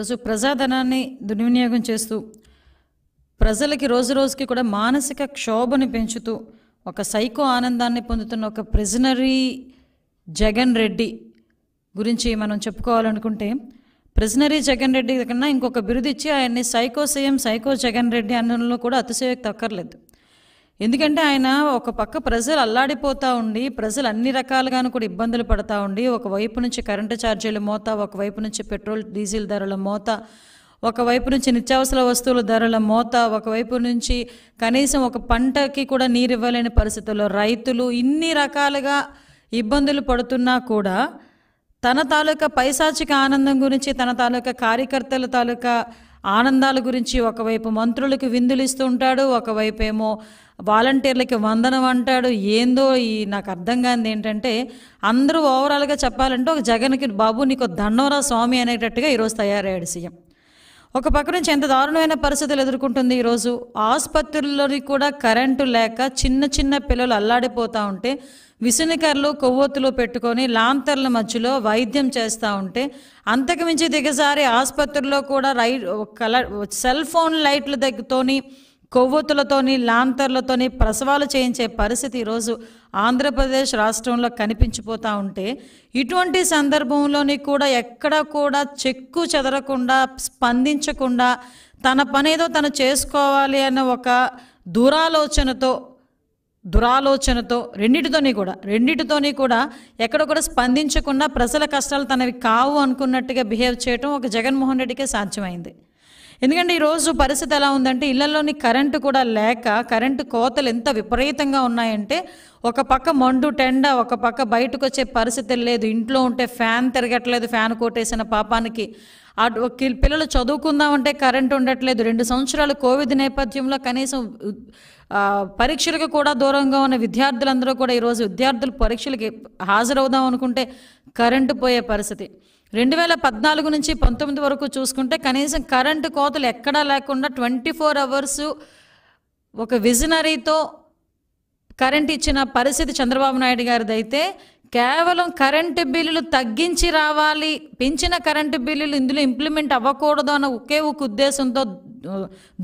ఈరోజు ప్రజాధనాన్ని దుర్వినియోగం చేస్తూ ప్రజలకి రోజు రోజుకి కూడా మానసిక క్షోభని పెంచుతూ ఒక సైకో ఆనందాన్ని పొందుతున్న ఒక ప్రిజనరీ జగన్ రెడ్డి గురించి మనం చెప్పుకోవాలనుకుంటే ప్రిజనరీ జగన్ రెడ్డి కన్నా ఇంకొక బిరుదిచ్చి ఆయన్ని psycho CM psycho Jagan Reddy అనడంలో కూడా అతిశయోక్తి అక్కర్లేదు ఎందుకంటే ఆయన ఒక పక్క ప్రజలు అల్లాడిపోతూ ఉండి ప్రజలు అన్ని రకాలుగాను కూడా ఇబ్బందులు పడతా ఉండి ఒకవైపు నుంచి కరెంటు ఛార్జీలు మోత ఒకవైపు నుంచి పెట్రోల్ డీజిల్ ధరల మోత ఒకవైపు నుంచి నిత్యావసర వస్తువుల ధరల మోత ఒకవైపు నుంచి కనీసం ఒక పంటకి కూడా నీరు ఇవ్వలేని పరిస్థితుల్లో రైతులు ఇన్ని రకాలుగా ఇబ్బందులు పడుతున్నా కూడా తన తాలూకా పైశాచిక ఆనందం గురించి తన తాలూకా కార్యకర్తల తాలూకా ఆనందాల గురించి ఒకవైపు మంత్రులకు విందులు ఇస్తూ ఉంటాడు ఒకవైపు ఏమో వాలంటీర్లకి వందనం అంటాడు ఏందో ఈ నాకు అర్థం కానిది ఏంటంటే అందరూ ఓవరాల్గా చెప్పాలంటే ఒక జగన్కి బాబు నీకు దండవరా స్వామి అనేటట్టుగా ఈరోజు తయారయ్యాడు సీఎం ఒక పక్క నుంచి ఎంత దారుణమైన పరిస్థితులు ఎదుర్కొంటుంది ఈరోజు ఆసుపత్రుల్లోని కూడా కరెంటు లేక చిన్న చిన్న పిల్లలు అల్లాడిపోతూ ఉంటే విసునికర్లు కొవ్వొత్తులు పెట్టుకొని లాంతర్ల మధ్యలో వైద్యం చేస్తూ ఉంటే అంతకుమించి దిగసారి ఆసుపత్రుల్లో కూడా రై కల సెల్ ఫోన్ లైట్ల దగ్గరతోని కొవ్వొత్తులతోని లాంతర్లతోని ప్రసవాలు చేయించే పరిస్థితి ఈరోజు ఆంధ్రప్రదేశ్ రాష్ట్రంలో కనిపించిపోతూ ఉంటే ఇటువంటి సందర్భంలోని కూడా ఎక్కడా కూడా చెక్కు చెదరకుండా స్పందించకుండా తన పనేదో తను చేసుకోవాలి అన్న ఒక దురాలోచనతో దురాలోచనతో రెండిటితోని కూడా రెండిటితోని కూడా ఎక్కడ కూడా స్పందించకుండా ప్రజల కష్టాలు తనవి కావు అనుకున్నట్టుగా బిహేవ్ చేయటం ఒక జగన్మోహన్ రెడ్డికే సాధ్యమైంది ఎందుకంటే ఈరోజు పరిస్థితి ఎలా ఉందంటే ఇళ్లలోని కరెంటు కూడా లేక కరెంటు కోతలు ఎంత విపరీతంగా ఉన్నాయంటే ఒక పక్క మండు టెండ ఒక పక్క బయటకు వచ్చే పరిస్థితి లేదు ఇంట్లో ఉంటే ఫ్యాన్ తిరగట్లేదు ఫ్యాన్ కొట్టేసిన పాపానికి అటు పిల్లలు చదువుకుందామంటే కరెంట్ ఉండట్లేదు రెండు సంవత్సరాలు కోవిడ్ నేపథ్యంలో కనీసం పరీక్షలకు కూడా దూరంగా ఉన్న విద్యార్థులందరూ కూడా ఈరోజు విద్యార్థులు పరీక్షలకి హాజరవుదాం అనుకుంటే కరెంటు పోయే పరిస్థితి రెండు వేల పద్నాలుగు నుంచి పంతొమ్మిది వరకు చూసుకుంటే కనీసం కరెంటు కోతలు ఎక్కడా లేకుండా ట్వంటీ ఫోర్ అవర్స్ ఒక విజనరీతో కరెంట్ ఇచ్చిన పరిస్థితి చంద్రబాబు నాయుడు గారిది అయితే కేవలం కరెంటు బిల్లులు తగ్గించి రావాలి పెంచిన కరెంటు బిల్లులు ఇందులో ఇంప్లిమెంట్ అవ్వకూడదు అన్న ఒకే ఒక ఉద్దేశంతో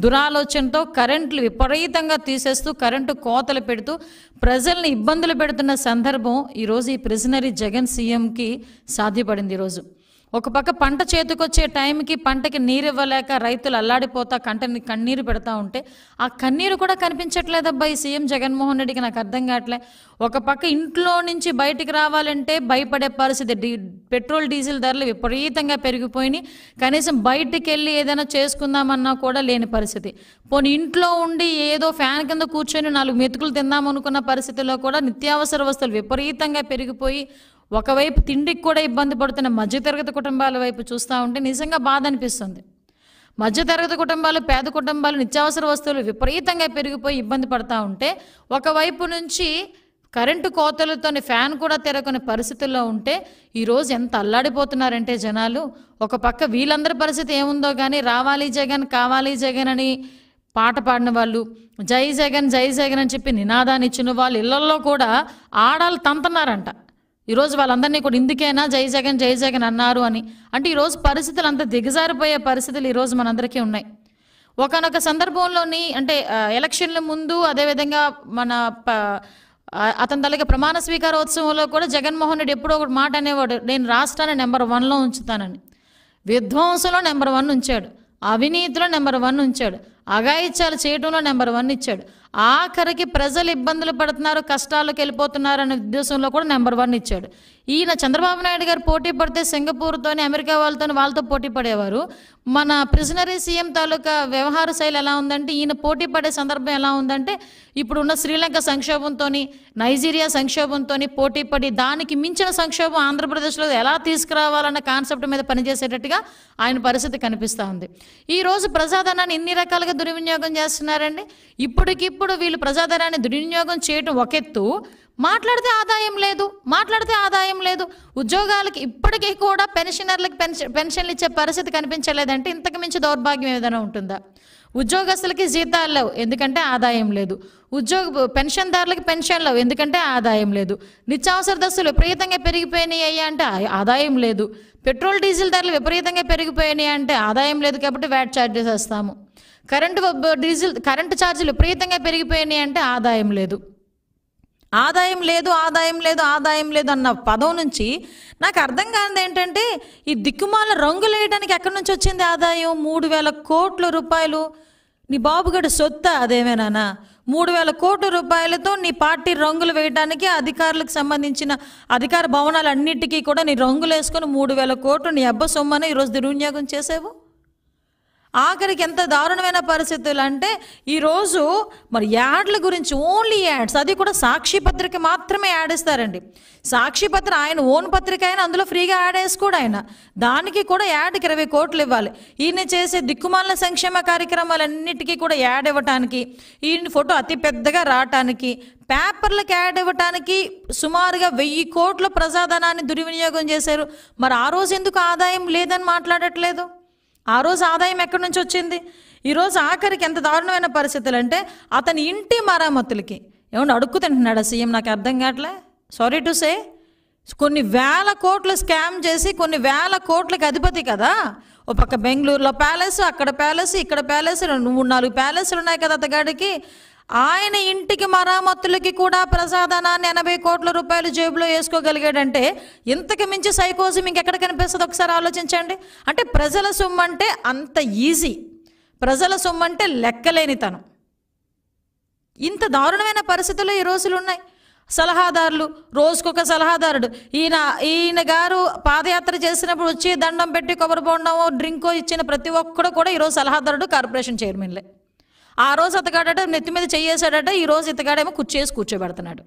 దురాలోచనతో కరెంట్లు విపరీతంగా తీసేస్తూ కరెంటు కోతలు పెడుతూ ప్రజల్ని ఇబ్బందులు పెడుతున్న సందర్భం ఈరోజు ఈ ప్రిజనరీ జగన్ సీఎంకి సాధ్యపడింది ఈరోజు ఒక పక్క పంట చేతికొచ్చే టైంకి పంటకి నీరు ఇవ్వలేక రైతులు అల్లాడిపోతా కంటని కన్నీరు పెడతా ఉంటే ఆ కన్నీరు కూడా కనిపించట్లేదబ్బా ఈ సీఎం జగన్మోహన్ రెడ్డికి నాకు అర్థం కావట్లే ఒక పక్క ఇంట్లో నుంచి బయటికి రావాలంటే భయపడే పరిస్థితి పెట్రోల్ డీజిల్ ధరలు విపరీతంగా పెరిగిపోయినాయి కనీసం బయటికి వెళ్ళి ఏదైనా చేసుకుందామన్నా కూడా లేని పరిస్థితి పోనీ ఇంట్లో ఉండి ఏదో ఫ్యాన్ కింద కూర్చొని నాలుగు మెతుకులు తిందామనుకున్న పరిస్థితిలో కూడా నిత్యావసర వస్తువులు విపరీతంగా పెరిగిపోయి ఒకవైపు తిండికి కూడా ఇబ్బంది పడుతున్న మధ్యతరగతి కుటుంబాల వైపు చూస్తూ ఉంటే నిజంగా బాధ అనిపిస్తుంది మధ్యతరగతి కుటుంబాలు పేద కుటుంబాలు నిత్యావసర వస్తువులు విపరీతంగా పెరిగిపోయి ఇబ్బంది పడుతూ ఉంటే ఒకవైపు నుంచి కరెంటు కోతలతోని ఫ్యాన్ కూడా తిరగని పరిస్థితుల్లో ఉంటే ఈరోజు ఎంత అల్లాడిపోతున్నారంటే జనాలు ఒక పక్క వీళ్ళందరి పరిస్థితి ఏముందో కానీ రావాలి జగన్ కావాలి జగన్ అని పాట పాడిన వాళ్ళు జై జగన్ జై జగన్ అని చెప్పి నినాదాన్ని ఇచ్చిన వాళ్ళు ఇళ్లలో కూడా ఆడాలు తంతన్నారంట ఈరోజు వాళ్ళందరినీ కూడా ఇందుకైనా జై జగన్ జై జగన్ అన్నారు అని అంటే ఈరోజు పరిస్థితులు అంత దిగజారిపోయే పరిస్థితులు ఈరోజు మనందరికీ ఉన్నాయి ఒకనొక సందర్భంలోని అంటే ఎలక్షన్ల ముందు అదేవిధంగా మన అతని తలకి ప్రమాణ స్వీకారోత్సవంలో కూడా జగన్మోహన్ రెడ్డి ఎప్పుడో ఒక మాట అనేవాడు నేను రాష్ట్రాన్ని నెంబర్ వన్లో ఉంచుతానని విధ్వంసంలో నెంబర్ వన్ ఉంచాడు అవినీతిలో నెంబర్ వన్ ఉంచాడు అఘాయిత్యాలు చేయడంలో నెంబర్ వన్ ఇచ్చాడు ఆఖరికి ప్రజలు ఇబ్బందులు పడుతున్నారు కష్టాలకు వెళ్ళిపోతున్నారు అనే ఉద్దేశంలో కూడా నెంబర్ వన్ ఇచ్చాడు ఈయన చంద్రబాబు నాయుడు గారు పోటీ పడితే సింగపూర్తోని అమెరికా వాళ్ళతో వాళ్ళతో పోటీ పడేవారు మన ప్రిజనరీ సీఎం తాలూకా వ్యవహార శైలి ఎలా ఉందంటే ఈయన పోటీ పడే సందర్భం ఎలా ఉందంటే ఇప్పుడున్న శ్రీలంక సంక్షోభంతో నైజీరియా సంక్షోభంతో పోటీ పడి దానికి మించిన సంక్షోభం ఆంధ్రప్రదేశ్లో ఎలా తీసుకురావాలన్న కాన్సెప్ట్ మీద పనిచేసేటట్టుగా ఆయన పరిస్థితి కనిపిస్తూ ఉంది ఈరోజు ప్రజాధనాన్ని ఎన్ని రకాలుగా దుర్వినియోగం చేస్తున్నారండి ఇప్పటికిప్పుడు వీళ్ళు ప్రజాధనాన్ని దుర్వినియోగం చేయడం ఒక ఎత్తు మాట్లాడితే ఆదాయం లేదు మాట్లాడితే ఆదాయం లేదు ఉద్యోగాలకి ఇప్పటికీ కూడా పెన్షనర్లకు పెన్షన్ పెన్షన్లు ఇచ్చే పరిస్థితి కనిపించలేదంటే ఇంతకు మించి దౌర్భాగ్యం ఏదైనా ఉంటుందా ఉద్యోగస్తులకి జీతాలు లేవు ఎందుకంటే ఆదాయం లేదు ఉద్యోగ పెన్షన్దారులకి పెన్షన్ లేవు ఎందుకంటే ఆదాయం లేదు నిత్యావసర దస్తులు విపరీతంగా పెరిగిపోయినాయి అంటే ఆదాయం లేదు పెట్రోల్ డీజిల్ ధరలు విపరీతంగా పెరిగిపోయినాయి అంటే ఆదాయం లేదు కాబట్టి వ్యాట్ ఛార్జెస్ వేస్తాము కరెంటు డీజిల్ కరెంటు ఛార్జీలు విపరీతంగా పెరిగిపోయినాయి అంటే ఆదాయం లేదు ఆదాయం లేదు ఆదాయం లేదు ఆదాయం లేదు అన్న పదం నుంచి నాకు అర్థం కానిది ఏంటంటే ఈ దిక్కుమాల రంగులు వేయడానికి ఎక్కడి నుంచి వచ్చింది ఆదాయం మూడు వేల కోట్ల రూపాయలు నీ బాబుగడు సొత్త అదేమేనా మూడు వేల కోట్ల రూపాయలతో నీ పార్టీ రంగులు వేయడానికి అధికారులకు సంబంధించిన అధికార భవనాలన్నిటికీ కూడా నీ రంగులు వేసుకొని మూడు వేల కోట్లు నీ అబ్బ సొమ్మని ఈరోజు దుర్వినియోగం చేసావు ఆఖరికి ఎంత దారుణమైన పరిస్థితులు అంటే ఈరోజు మరి యాడ్ల గురించి ఓన్లీ యాడ్స్ అది కూడా సాక్షి పత్రిక మాత్రమే యాడ్ ఇస్తారండి సాక్షి పత్ర ఆయన ఓన్ పత్రిక అయినా అందులో ఫ్రీగా యాడ్ వేసుకోడు ఆయన దానికి కూడా యాడ్కి ఇరవై కోట్లు ఇవ్వాలి ఈయన చేసే దిక్కుమాల సంక్షేమ కార్యక్రమాలన్నిటికీ కూడా యాడ్ ఇవ్వటానికి ఈయన ఫోటో అతి పెద్దగా రావటానికి పేపర్లకు యాడ్ ఇవ్వటానికి సుమారుగా వెయ్యి కోట్ల ప్రజాధనాన్ని దుర్వినియోగం చేశారు మరి ఆ రోజు ఎందుకు ఆదాయం లేదని మాట్లాడట్లేదు ఆ రోజు ఆదాయం ఎక్కడి నుంచి వచ్చింది ఈరోజు ఆఖరికి ఎంత దారుణమైన పరిస్థితులు అంటే అతని ఇంటి మరామతులకి ఏమన్నా అడుక్కు తింటున్నాడు సీఎం నాకు అర్థం కావట్లే సారీ టు సే కొన్ని వేల కోట్లు స్కామ్ చేసి కొన్ని వేల కోట్లకి అధిపతి కదా ఓ పక్క బెంగళూరులో ప్యాలెస్ అక్కడ ప్యాలెస్ ఇక్కడ ప్యాలెస్ మూడు నాలుగు ప్యాలెస్లు ఉన్నాయి కదా అతగాడికి ఆయన ఇంటికి మరామత్తులకి కూడా ప్రసాదనాన్ని ఎనభై కోట్ల రూపాయలు జేబులో వేసుకోగలిగాడంటే ఇంతకు మించి మీకు ఇంకెక్కడ కనిపిస్తుంది ఒకసారి ఆలోచించండి అంటే ప్రజల సొమ్ము అంటే అంత ఈజీ ప్రజల సొమ్ము అంటే లెక్కలేనితనం ఇంత దారుణమైన పరిస్థితుల్లో ఈ రోజులు ఉన్నాయి సలహాదారులు రోజుకొక సలహాదారుడు ఈయన ఈయన గారు పాదయాత్ర చేసినప్పుడు వచ్చి దండం పెట్టి కొబ్బరి బొండము డ్రింకో ఇచ్చిన ప్రతి ఒక్కడు కూడా ఈరోజు సలహాదారుడు కార్పొరేషన్ చైర్మన్లే ఆ రోజు అతగాడట నెత్తి మీద చెయ్యేశాడట ఈ రోజు ఇతగాడేమో కుర్చేసి కూర్చోబెడుతున్నాడు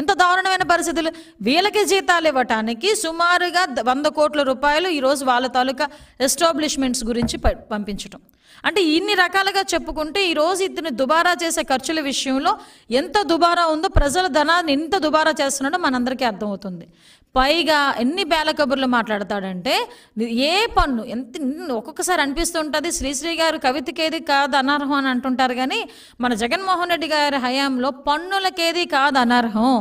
ఎంత దారుణమైన పరిస్థితులు వీళ్ళకి జీతాలు ఇవ్వటానికి సుమారుగా వంద కోట్ల రూపాయలు ఈరోజు వాళ్ళ తాలూకా ఎస్టాబ్లిష్మెంట్స్ గురించి పంపించటం అంటే ఇన్ని రకాలుగా చెప్పుకుంటే ఈరోజు ఇతను దుబారా చేసే ఖర్చుల విషయంలో ఎంత దుబారా ఉందో ప్రజల ధనాన్ని ఎంత దుబారా చేస్తున్నాడో మనందరికీ అర్థమవుతుంది పైగా ఎన్ని బేల కబుర్లు మాట్లాడతాడంటే ఏ పన్ను ఎంత ఒక్కొక్కసారి అనిపిస్తుంటుంది శ్రీశ్రీ గారు కవితకేది కాదు అనర్హం అని అంటుంటారు కానీ మన జగన్మోహన్ రెడ్డి గారి హయాంలో పన్నులకేది కాదు అనర్హం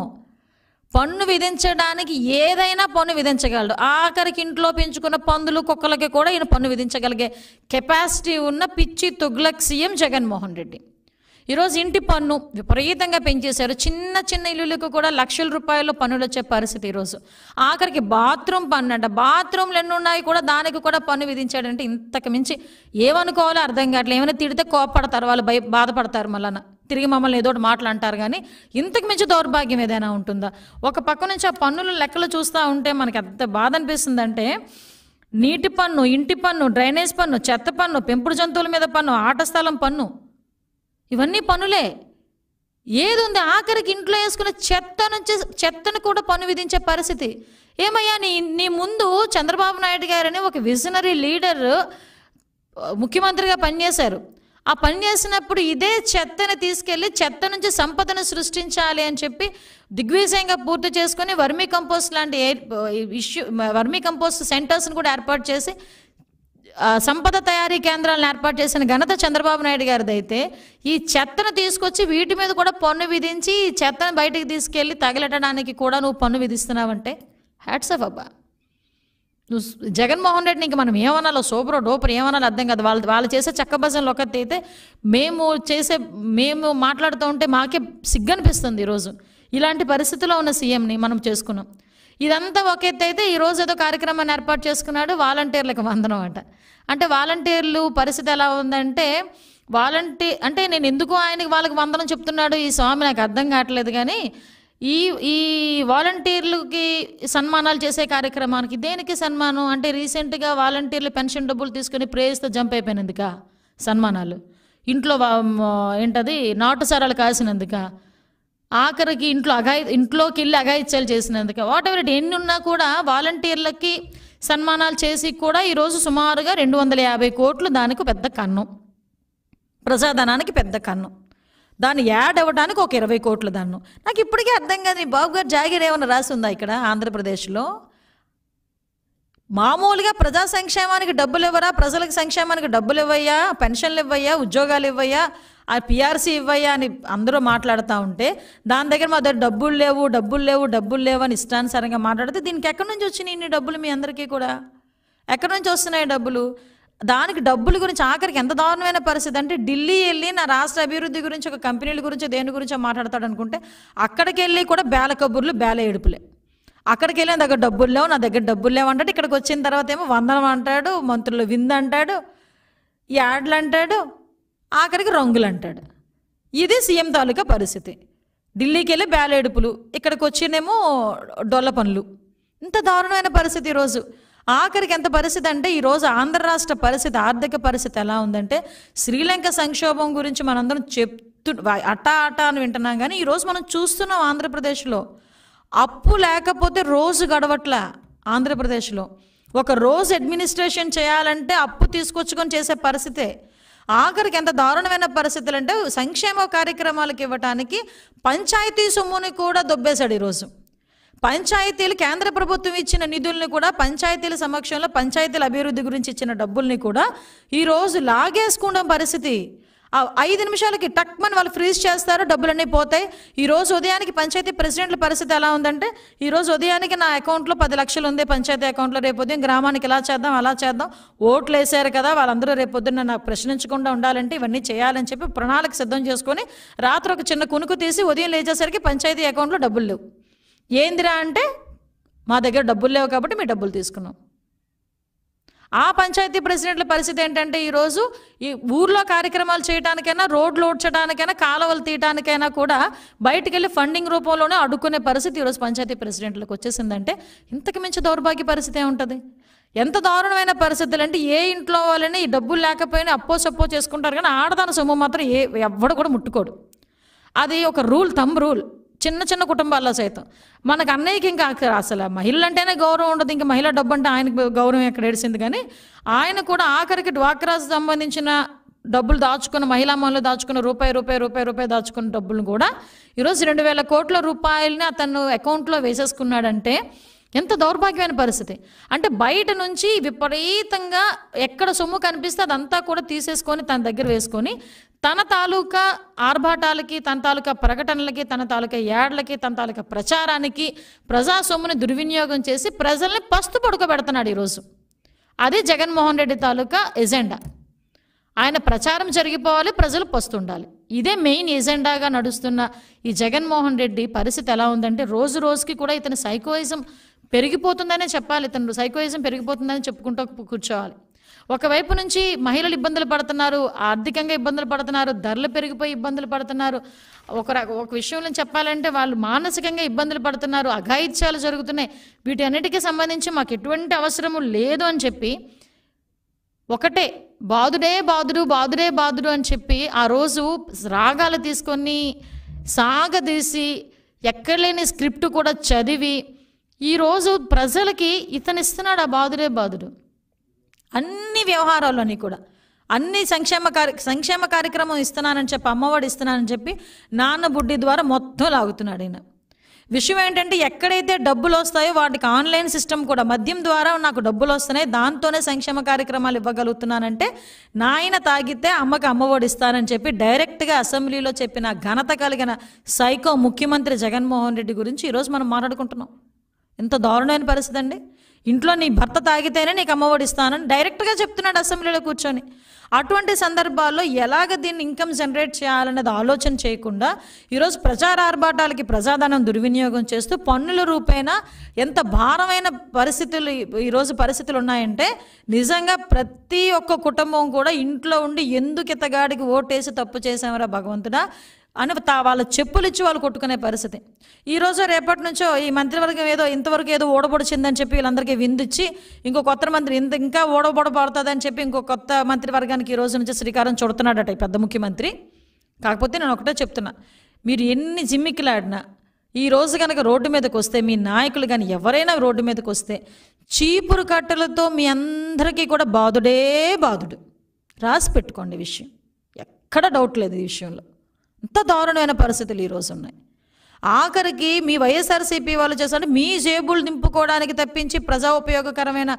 పన్ను విధించడానికి ఏదైనా పన్ను విధించగలడు ఆఖరికి ఇంట్లో పెంచుకున్న పందులు కుక్కలకి కూడా ఈయన పన్ను విధించగలిగే కెపాసిటీ ఉన్న పిచ్చి తుగ్లక్ సీఎం జగన్మోహన్ రెడ్డి ఈరోజు ఇంటి పన్ను విపరీతంగా పెంచేశారు చిన్న చిన్న ఇల్లులకు కూడా లక్షల రూపాయలు పన్నులు వచ్చే పరిస్థితి ఈరోజు ఆఖరికి బాత్రూమ్ పన్ను అంట బాత్రూమ్లు ఎన్ని ఉన్నాయి కూడా దానికి కూడా పన్ను విధించాడంటే ఇంతకు మించి ఏమనుకోవాలో అర్థం కావట్లేదు ఏమైనా తిడితే కోపడతారు వాళ్ళు భయ బాధపడతారు మళ్ళీ తిరిగి మమ్మల్ని ఏదో ఒకటి అంటారు కానీ ఇంతకు మించి దౌర్భాగ్యం ఏదైనా ఉంటుందా ఒక పక్క నుంచి ఆ పన్నుల లెక్కలు చూస్తూ ఉంటే మనకి ఎంత బాధ అనిపిస్తుందంటే నీటి పన్ను ఇంటి పన్ను డ్రైనేజ్ పన్ను చెత్త పన్ను పెంపుడు జంతువుల మీద పన్ను ఆట స్థలం పన్ను ఇవన్నీ పనులే ఏది ఉంది ఆఖరికి ఇంట్లో వేసుకున్న చెత్త నుంచి చెత్తను కూడా పన్ను విధించే పరిస్థితి ఏమయ్యా నీ నీ ముందు చంద్రబాబు నాయుడు గారని ఒక విజనరీ లీడర్ ముఖ్యమంత్రిగా పనిచేశారు ఆ పని చేసినప్పుడు ఇదే చెత్తని తీసుకెళ్ళి చెత్త నుంచి సంపదను సృష్టించాలి అని చెప్పి దిగ్విజయంగా పూర్తి చేసుకొని వర్మీ కంపోస్ట్ లాంటి ఇష్యూ వర్మీ కంపోస్ట్ సెంటర్స్ని కూడా ఏర్పాటు చేసి సంపద తయారీ కేంద్రాలను ఏర్పాటు చేసిన ఘనత చంద్రబాబు నాయుడు గారిదైతే ఈ చెత్తను తీసుకొచ్చి వీటి మీద కూడా పన్ను విధించి ఈ చెత్తను బయటికి తీసుకెళ్ళి తగిలటడానికి కూడా నువ్వు పన్ను విధిస్తున్నావంటే హ్యాట్సఫ్ అబ్బా నువ్వు జగన్మోహన్ రెడ్డి నీకు మనం ఏమనాలో సూపరో డోపర్ ఏమనాలో అర్థం కాదు వాళ్ళు వాళ్ళు చేసే చక్క భజనలు ఒకటి అయితే మేము చేసే మేము మాట్లాడుతూ ఉంటే మాకే సిగ్గనిపిస్తుంది ఈరోజు ఇలాంటి పరిస్థితిలో ఉన్న సీఎంని మనం చేసుకున్నాం ఇదంతా ఒక ఎత్తు అయితే ఈరోజు ఏదో కార్యక్రమాన్ని ఏర్పాటు చేసుకున్నాడు వాలంటీర్లకు వందనం అంట అంటే వాలంటీర్లు పరిస్థితి ఎలా ఉందంటే వాలంటీ అంటే నేను ఎందుకు ఆయనకి వాళ్ళకి వందనం చెప్తున్నాడు ఈ స్వామి నాకు అర్థం కావట్లేదు కానీ ఈ ఈ వాలంటీర్లకి సన్మానాలు చేసే కార్యక్రమానికి దేనికి సన్మానం అంటే రీసెంట్గా వాలంటీర్లు పెన్షన్ డబ్బులు తీసుకుని ప్రేయస్తో జంప్ అయిపోయినందుక సన్మానాలు ఇంట్లో ఏంటది నాటు సరాలు కాసినందుక ఆఖరికి ఇంట్లో అఘాయి ఇంట్లోకి వెళ్ళి అఘాయిత్యాలు చేసినందుకే వాట్ ఎవర్ ఎన్ని ఉన్నా కూడా వాలంటీర్లకి సన్మానాలు చేసి కూడా ఈరోజు సుమారుగా రెండు వందల యాభై కోట్లు దానికి పెద్ద కన్ను ప్రసాదనానికి పెద్ద కన్ను దాన్ని యాడ్ అవ్వడానికి ఒక ఇరవై కోట్లు దాన్ను నాకు ఇప్పటికే అర్థం కాదు నీ బాబు గారు జాగిర్ ఏమైనా రాసి ఉందా ఇక్కడ ఆంధ్రప్రదేశ్లో మామూలుగా ప్రజా సంక్షేమానికి డబ్బులు ఇవ్వరా ప్రజలకు సంక్షేమానికి డబ్బులు ఇవ్వయ్యా పెన్షన్లు ఇవ్వయ్యా ఉద్యోగాలు ఇవ్వయ్యా ఆ పిఆర్సీ ఇవ్వయ్యా అని అందరూ మాట్లాడుతూ ఉంటే దాని దగ్గర మా దగ్గర డబ్బులు లేవు డబ్బులు లేవు డబ్బులు లేవు అని ఇష్టానుసారంగా మాట్లాడితే దీనికి ఎక్కడి నుంచి వచ్చినాయి ఇన్ని డబ్బులు మీ అందరికీ కూడా ఎక్కడి నుంచి వస్తున్నాయి డబ్బులు దానికి డబ్బుల గురించి ఆఖరికి ఎంత దారుణమైన పరిస్థితి అంటే ఢిల్లీ వెళ్ళి నా రాష్ట్ర అభివృద్ధి గురించి ఒక కంపెనీల గురించి దేని గురించో మాట్లాడతాడు అనుకుంటే అక్కడికి వెళ్ళి కూడా బేల కబుర్లు బేల ఏడుపులే అక్కడికి వెళ్ళిన దగ్గర డబ్బులు లేవు నా దగ్గర డబ్బులు లేవు అంటాడు ఇక్కడికి వచ్చిన తర్వాత ఏమో వందనం అంటాడు మంత్రులు విందు అంటాడు యాడ్లు అంటాడు ఆఖరికి రంగులు అంటాడు ఇది సీఎం తాలూకా పరిస్థితి ఢిల్లీకి వెళ్ళి బ్యాలేడుపులు ఇక్కడికి వచ్చినేమో డొల్ల పనులు ఇంత దారుణమైన పరిస్థితి ఈరోజు ఆఖరికి ఎంత పరిస్థితి అంటే ఈరోజు ఆంధ్ర రాష్ట్ర పరిస్థితి ఆర్థిక పరిస్థితి ఎలా ఉందంటే శ్రీలంక సంక్షోభం గురించి మనందరం చెప్తు అట్టా అట్టా అని వింటున్నాం కానీ ఈరోజు మనం చూస్తున్నాం ఆంధ్రప్రదేశ్లో అప్పు లేకపోతే రోజు గడవట్ల ఆంధ్రప్రదేశ్లో ఒక రోజు అడ్మినిస్ట్రేషన్ చేయాలంటే అప్పు తీసుకొచ్చుకొని చేసే పరిస్థితే ఆఖరికి ఎంత దారుణమైన పరిస్థితులు అంటే సంక్షేమ కార్యక్రమాలకు ఇవ్వటానికి పంచాయతీ సొమ్ముని కూడా దొబ్బేశాడు ఈరోజు పంచాయతీలు కేంద్ర ప్రభుత్వం ఇచ్చిన నిధుల్ని కూడా పంచాయతీల సమక్షంలో పంచాయతీల అభివృద్ధి గురించి ఇచ్చిన డబ్బుల్ని కూడా ఈరోజు లాగేసుకున్న పరిస్థితి ఆ ఐదు నిమిషాలకి టక్మన్ వాళ్ళు ఫ్రీజ్ చేస్తారు డబ్బులన్నీ పోతాయి ఈరోజు ఉదయానికి పంచాయతీ ప్రెసిడెంట్ల పరిస్థితి ఎలా ఉందంటే ఈరోజు ఉదయానికి నా అకౌంట్లో పది లక్షలు ఉంది పంచాయతీ అకౌంట్లో రేపు ఉదయం గ్రామానికి ఇలా చేద్దాం అలా చేద్దాం ఓట్లు వేసారు కదా వాళ్ళందరూ రేపు పొద్దున్న నాకు ప్రశ్నించకుండా ఉండాలంటే ఇవన్నీ చేయాలని చెప్పి ప్రణాళిక సిద్ధం చేసుకొని రాత్రి ఒక చిన్న కునుకు తీసి ఉదయం లేచేసరికి పంచాయతీ అకౌంట్లో డబ్బులు లేవు ఏందిరా అంటే మా దగ్గర డబ్బులు లేవు కాబట్టి మీ డబ్బులు తీసుకున్నాం ఆ పంచాయతీ ప్రెసిడెంట్ల పరిస్థితి ఏంటంటే ఈరోజు ఈ ఊర్లో కార్యక్రమాలు చేయడానికైనా రోడ్లు ఓడ్చడానికైనా కాలువలు తీయడానికైనా కూడా బయటకెళ్ళి వెళ్ళి ఫండింగ్ రూపంలోనే అడుక్కునే పరిస్థితి ఈరోజు పంచాయతీ ప్రెసిడెంట్లకు వచ్చేసిందంటే ఇంతకు మించి దౌర్భాగ్య పరిస్థితి ఉంటుంది ఎంత దారుణమైన పరిస్థితులు అంటే ఏ ఇంట్లో వాళ్ళని ఈ డబ్బులు లేకపోయినా అప్పో సప్పో చేసుకుంటారు కానీ ఆడదాని సొమ్ము మాత్రం ఏ ఎవ్వడు కూడా ముట్టుకోడు అది ఒక రూల్ తమ్ రూల్ చిన్న చిన్న కుటుంబాల్లో సైతం మనకు అన్నయ్యకి ఇంకా అసలు మహిళలు అంటేనే గౌరవం ఉండదు ఇంకా మహిళ డబ్బు అంటే ఆయనకు గౌరవం ఎక్కడ ఏడిసింది కానీ ఆయన కూడా ఆఖరికి డ్వాక్రాస్ సంబంధించిన డబ్బులు దాచుకున్న మహిళా మహిళలు దాచుకున్న రూపాయి రూపాయి రూపాయి రూపాయి దాచుకున్న డబ్బులు కూడా ఈరోజు రెండు వేల కోట్ల రూపాయలని అతను అకౌంట్లో వేసేసుకున్నాడంటే ఎంత దౌర్భాగ్యమైన పరిస్థితి అంటే బయట నుంచి విపరీతంగా ఎక్కడ సొమ్ము కనిపిస్తే అదంతా కూడా తీసేసుకొని తన దగ్గర వేసుకొని తన తాలూకా ఆర్భాటాలకి తన తాలూకా ప్రకటనలకి తన తాలూకా యాడ్లకి తన తాలూకా ప్రచారానికి ప్రజా సొమ్ముని దుర్వినియోగం చేసి ప్రజల్ని పస్తు పడుకోబెడుతున్నాడు ఈరోజు అది జగన్మోహన్ రెడ్డి తాలూకా ఎజెండా ఆయన ప్రచారం జరిగిపోవాలి ప్రజలు పస్తుండాలి ఇదే మెయిన్ ఎజెండాగా నడుస్తున్న ఈ జగన్మోహన్ రెడ్డి పరిస్థితి ఎలా ఉందంటే రోజు రోజుకి కూడా ఇతని సైకోయిజం పెరిగిపోతుందనే చెప్పాలి తండ్రి సైకోయిజం పెరిగిపోతుందని చెప్పుకుంటూ కూర్చోవాలి ఒకవైపు నుంచి మహిళలు ఇబ్బందులు పడుతున్నారు ఆర్థికంగా ఇబ్బందులు పడుతున్నారు ధరలు పెరిగిపోయి ఇబ్బందులు పడుతున్నారు ఒక ఒక విషయంలో చెప్పాలంటే వాళ్ళు మానసికంగా ఇబ్బందులు పడుతున్నారు అఘాయిత్యాలు జరుగుతున్నాయి వీటన్నిటికీ సంబంధించి మాకు ఎటువంటి అవసరము లేదు అని చెప్పి ఒకటే బాధుడే బాధుడు బాధుడే బాధుడు అని చెప్పి ఆ రోజు రాగాలు తీసుకొని సాగదీసి ఎక్కడలేని స్క్రిప్ట్ కూడా చదివి ఈరోజు ప్రజలకి ఇతనిస్తున్నాడు ఆ బాధుడే బాధుడు అన్ని వ్యవహారాల్లోని కూడా అన్ని సంక్షేమ కార్య సంక్షేమ కార్యక్రమం ఇస్తున్నానని చెప్పి అమ్మఒడి ఇస్తున్నానని చెప్పి నాన్న బుడ్డి ద్వారా మొత్తం లాగుతున్నాడు ఈయన విషయం ఏంటంటే ఎక్కడైతే డబ్బులు వస్తాయో వాటికి ఆన్లైన్ సిస్టమ్ కూడా మద్యం ద్వారా నాకు డబ్బులు వస్తున్నాయి దాంతోనే సంక్షేమ కార్యక్రమాలు ఇవ్వగలుగుతున్నానంటే నాయన తాగితే అమ్మకి అమ్మఒడి ఇస్తానని చెప్పి డైరెక్ట్గా అసెంబ్లీలో చెప్పిన ఘనత కలిగిన సైకో ముఖ్యమంత్రి జగన్మోహన్ రెడ్డి గురించి ఈరోజు మనం మాట్లాడుకుంటున్నాం ఎంత దారుణమైన పరిస్థితి అండి ఇంట్లో నీ భర్త తాగితేనే నీకు అమ్మఒడి ఇస్తానని డైరెక్ట్గా చెప్తున్నాడు అసెంబ్లీలో కూర్చొని అటువంటి సందర్భాల్లో ఎలాగ దీన్ని ఇన్కమ్ జనరేట్ చేయాలనేది ఆలోచన చేయకుండా ఈరోజు ప్రచార ఆర్భాటాలకి ప్రజాధనం దుర్వినియోగం చేస్తూ పన్నుల రూపేణా ఎంత భారమైన పరిస్థితులు ఈరోజు పరిస్థితులు ఉన్నాయంటే నిజంగా ప్రతి ఒక్క కుటుంబం కూడా ఇంట్లో ఉండి ఎందుకు ఇతగాడికి ఓటేసి తప్పు చేశామరా భగవంతుడా అని వాళ్ళ చెప్పులు ఇచ్చి వాళ్ళు కొట్టుకునే పరిస్థితి ఈరోజు రేపటి నుంచో ఈ మంత్రివర్గం ఏదో ఇంతవరకు ఏదో ఓడబొడిచిందని చెప్పి వీళ్ళందరికీ విందిచ్చి ఇంకో కొత్త మంత్రి ఇంత ఇంకా ఓడబొడబడుతుందని చెప్పి ఇంకో కొత్త మంత్రివర్గానికి ఈ రోజు నుంచి శ్రీకారం చుడుతున్నాడట ఈ పెద్ద ముఖ్యమంత్రి కాకపోతే నేను ఒకటే చెప్తున్నా మీరు ఎన్ని జిమ్మిక్కిలాడినా ఈ రోజు కనుక రోడ్డు మీదకి వస్తే మీ నాయకులు కానీ ఎవరైనా రోడ్డు మీదకి వస్తే చీపురు కట్టెలతో మీ అందరికీ కూడా బాధుడే బాధుడు రాసి పెట్టుకోండి విషయం ఎక్కడ డౌట్ లేదు ఈ విషయంలో ఇంత దారుణమైన పరిస్థితులు ఈరోజు ఉన్నాయి ఆఖరికి మీ వైఎస్ఆర్సీపీ వాళ్ళు చేస్తారంటే మీ జేబులు నింపుకోవడానికి తప్పించి ప్రజా ఉపయోగకరమైన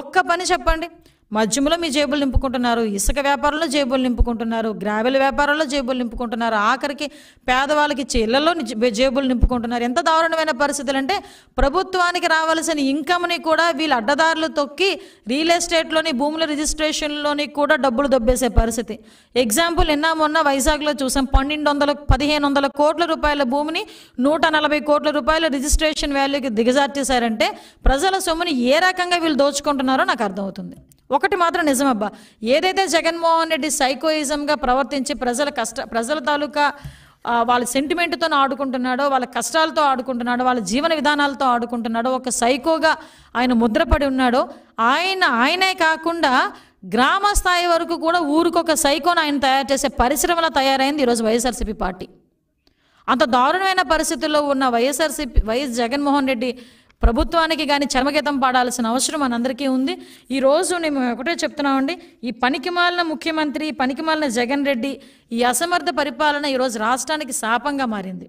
ఒక్క పని చెప్పండి మద్యంలో మీ జేబులు నింపుకుంటున్నారు ఇసుక వ్యాపారంలో జేబులు నింపుకుంటున్నారు గ్రావెల్ వ్యాపారంలో జేబులు నింపుకుంటున్నారు ఆఖరికి పేదవాళ్ళకి ఇళ్లలో జేబులు నింపుకుంటున్నారు ఎంత దారుణమైన పరిస్థితులు అంటే ప్రభుత్వానికి రావాల్సిన ఇన్కమ్ని కూడా వీళ్ళు అడ్డదారులు తొక్కి రియల్ ఎస్టేట్లోని భూముల రిజిస్ట్రేషన్లోని కూడా డబ్బులు దొబ్బేసే పరిస్థితి ఎగ్జాంపుల్ నిన్న మొన్న వైజాగ్లో చూసాం పన్నెండు వందల పదిహేను వందల కోట్ల రూపాయల భూమిని నూట నలభై కోట్ల రూపాయల రిజిస్ట్రేషన్ వాల్యూకి దిగజార్చేశారంటే ప్రజల సొమ్ముని ఏ రకంగా వీళ్ళు దోచుకుంటున్నారో నాకు అర్థమవుతుంది ఒకటి మాత్రం నిజమబ్బా ఏదైతే జగన్మోహన్ రెడ్డి సైకోయిజంగా ప్రవర్తించి ప్రజల కష్ట ప్రజల తాలూకా వాళ్ళ సెంటిమెంట్తో ఆడుకుంటున్నాడో వాళ్ళ కష్టాలతో ఆడుకుంటున్నాడో వాళ్ళ జీవన విధానాలతో ఆడుకుంటున్నాడో ఒక సైకోగా ఆయన ముద్రపడి ఉన్నాడో ఆయన ఆయనే కాకుండా గ్రామ స్థాయి వరకు కూడా ఊరికొక సైకోను ఆయన తయారు చేసే పరిశ్రమలో తయారైంది ఈరోజు వైఎస్ఆర్సీపీ పార్టీ అంత దారుణమైన పరిస్థితుల్లో ఉన్న వైఎస్ఆర్సీపీ వైఎస్ జగన్మోహన్ రెడ్డి ప్రభుత్వానికి కానీ చర్మగీతం పాడాల్సిన అవసరం మనందరికీ ఉంది ఈ రోజు మేము ఒకటే చెప్తున్నామండి ఈ పనికిమాలిన ముఖ్యమంత్రి ఈ పనికిమాలిన జగన్ రెడ్డి ఈ అసమర్థ పరిపాలన ఈరోజు రాష్ట్రానికి శాపంగా మారింది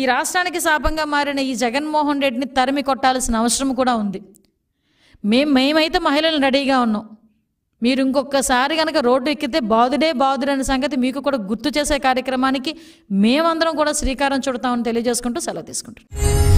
ఈ రాష్ట్రానికి శాపంగా మారిన ఈ జగన్మోహన్ రెడ్డిని తరిమి కొట్టాల్సిన అవసరం కూడా ఉంది మేము మేమైతే మహిళలు రెడీగా ఉన్నాం మీరు ఇంకొకసారి కనుక రోడ్డు ఎక్కితే బాదుడే బాదుడు అనే సంగతి మీకు కూడా గుర్తు చేసే కార్యక్రమానికి మేమందరం కూడా శ్రీకారం చుడతామని తెలియజేసుకుంటూ సెలవు తీసుకుంటున్నాం